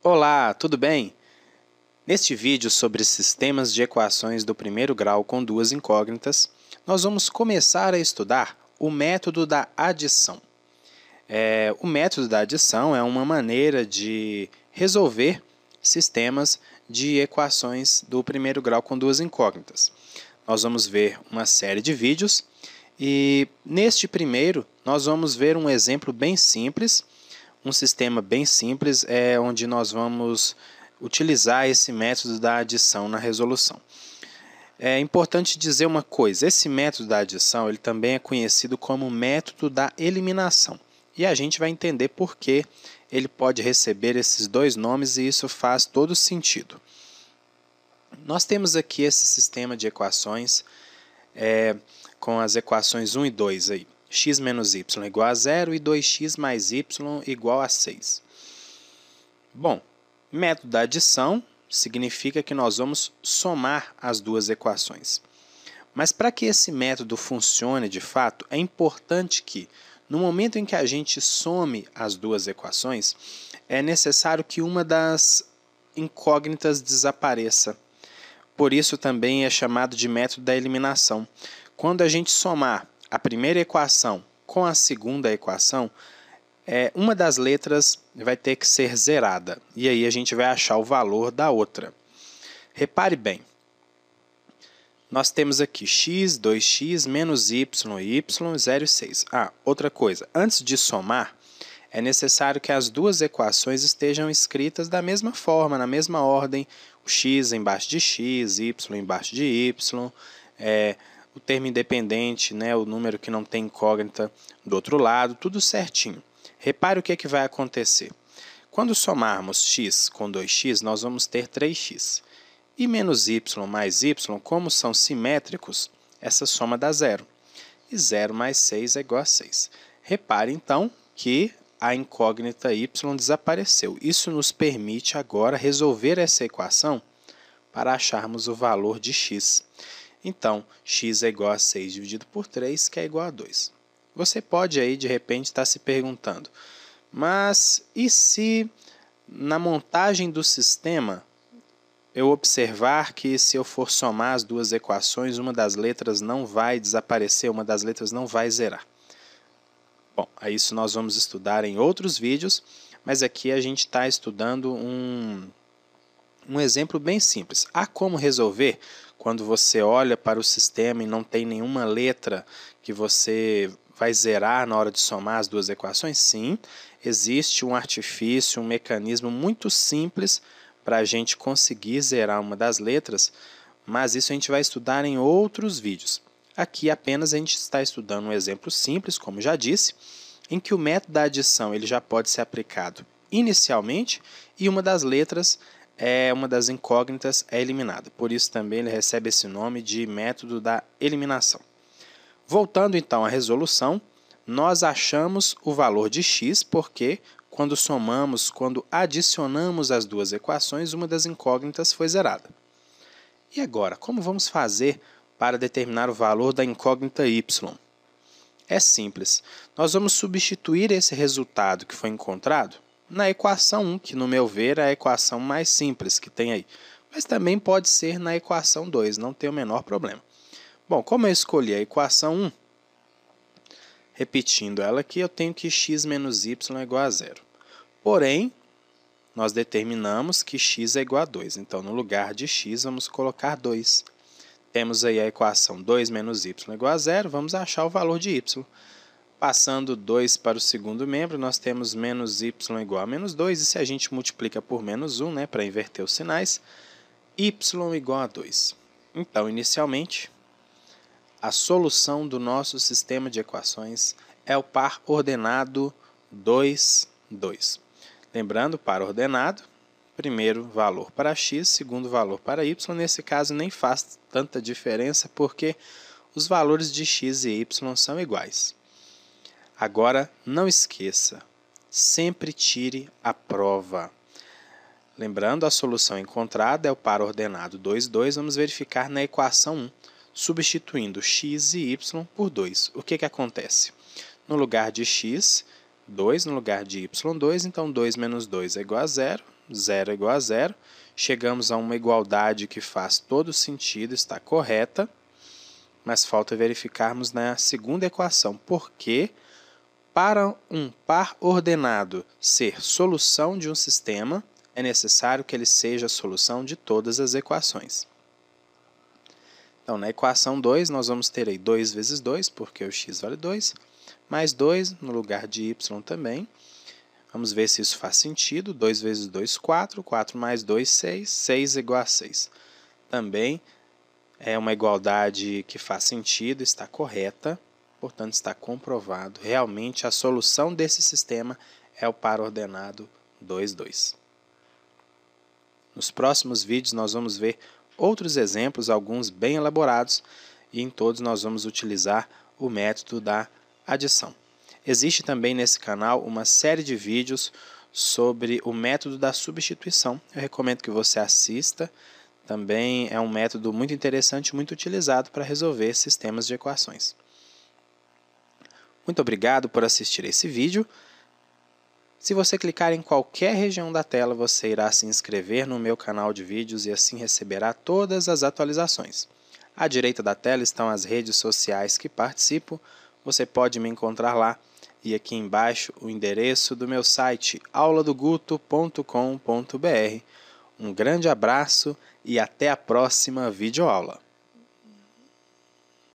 Olá, tudo bem? Neste vídeo sobre sistemas de equações do primeiro grau com duas incógnitas, nós vamos começar a estudar o método da adição. É, o método da adição é uma maneira de resolver sistemas de equações do primeiro grau com duas incógnitas. Nós vamos ver uma série de vídeos e neste primeiro nós vamos ver um exemplo bem simples um sistema bem simples é onde nós vamos utilizar esse método da adição na resolução. É importante dizer uma coisa, esse método da adição ele também é conhecido como método da eliminação. E a gente vai entender por que ele pode receber esses dois nomes e isso faz todo sentido. Nós temos aqui esse sistema de equações é, com as equações 1 e 2 aí x menos y igual a zero e 2x mais y igual a 6. Bom, método da adição significa que nós vamos somar as duas equações. Mas para que esse método funcione de fato, é importante que, no momento em que a gente some as duas equações, é necessário que uma das incógnitas desapareça. Por isso também é chamado de método da eliminação. Quando a gente somar a primeira equação com a segunda equação, é, uma das letras vai ter que ser zerada. E aí a gente vai achar o valor da outra. Repare bem. Nós temos aqui x, 2x, menos y, y, 0 e 6. Ah, outra coisa. Antes de somar, é necessário que as duas equações estejam escritas da mesma forma, na mesma ordem. O x embaixo de x, y embaixo de y, é, o termo independente, né, o número que não tem incógnita do outro lado, tudo certinho. Repare o que, é que vai acontecer. Quando somarmos x com 2x, nós vamos ter 3x. E menos y mais y, como são simétricos, essa soma dá zero. E zero mais 6 é igual a 6. Repare, então, que a incógnita y desapareceu. Isso nos permite agora resolver essa equação para acharmos o valor de x. Então, x é igual a 6 dividido por 3, que é igual a 2. Você pode aí, de repente, estar tá se perguntando, mas e se na montagem do sistema eu observar que se eu for somar as duas equações, uma das letras não vai desaparecer, uma das letras não vai zerar? Bom, a é isso nós vamos estudar em outros vídeos, mas aqui a gente está estudando um, um exemplo bem simples. Há como resolver quando você olha para o sistema e não tem nenhuma letra que você vai zerar na hora de somar as duas equações? Sim, existe um artifício, um mecanismo muito simples para a gente conseguir zerar uma das letras, mas isso a gente vai estudar em outros vídeos. Aqui apenas a gente está estudando um exemplo simples, como já disse, em que o método da adição ele já pode ser aplicado inicialmente e uma das letras é uma das incógnitas é eliminada. Por isso também ele recebe esse nome de método da eliminação. Voltando então à resolução, nós achamos o valor de x porque quando somamos, quando adicionamos as duas equações, uma das incógnitas foi zerada. E agora, como vamos fazer para determinar o valor da incógnita y? É simples. Nós vamos substituir esse resultado que foi encontrado na equação 1, que no meu ver é a equação mais simples que tem aí. Mas também pode ser na equação 2, não tem o menor problema. Bom, como eu escolhi a equação 1, repetindo ela aqui, eu tenho que x menos y é igual a zero. Porém, nós determinamos que x é igual a 2. Então, no lugar de x, vamos colocar 2. Temos aí a equação 2 menos y é igual a zero, vamos achar o valor de y. Passando 2 para o segundo membro, nós temos menos y igual a menos 2, e se a gente multiplica por menos 1, né, para inverter os sinais, y igual a 2. Então, inicialmente, a solução do nosso sistema de equações é o par ordenado 2, 2. Lembrando, par ordenado, primeiro valor para x, segundo valor para y. Nesse caso, nem faz tanta diferença, porque os valores de x e y são iguais. Agora não esqueça, sempre tire a prova. Lembrando, a solução encontrada é o par ordenado 2, 2. Vamos verificar na equação 1, substituindo x e y por 2. O que, que acontece? No lugar de x, 2, no lugar de y, 2. Então, 2 menos 2 é igual a zero, 0 é igual a zero. Chegamos a uma igualdade que faz todo sentido, está correta, mas falta verificarmos na segunda equação por quê? Para um par ordenado ser solução de um sistema, é necessário que ele seja a solução de todas as equações. Então, na equação 2, nós vamos ter aí 2 vezes 2, porque o x vale 2, mais 2 no lugar de y também. Vamos ver se isso faz sentido. 2 vezes 2, 4. 4 mais 2, 6. 6 igual a 6. Também é uma igualdade que faz sentido, está correta. Portanto, está comprovado, realmente a solução desse sistema é o par ordenado 22. Nos próximos vídeos nós vamos ver outros exemplos, alguns bem elaborados, e em todos nós vamos utilizar o método da adição. Existe também nesse canal uma série de vídeos sobre o método da substituição. Eu recomendo que você assista. Também é um método muito interessante, muito utilizado para resolver sistemas de equações. Muito obrigado por assistir esse vídeo. Se você clicar em qualquer região da tela, você irá se inscrever no meu canal de vídeos e assim receberá todas as atualizações. À direita da tela estão as redes sociais que participo, você pode me encontrar lá e aqui embaixo o endereço do meu site auladoguto.com.br. Um grande abraço e até a próxima videoaula.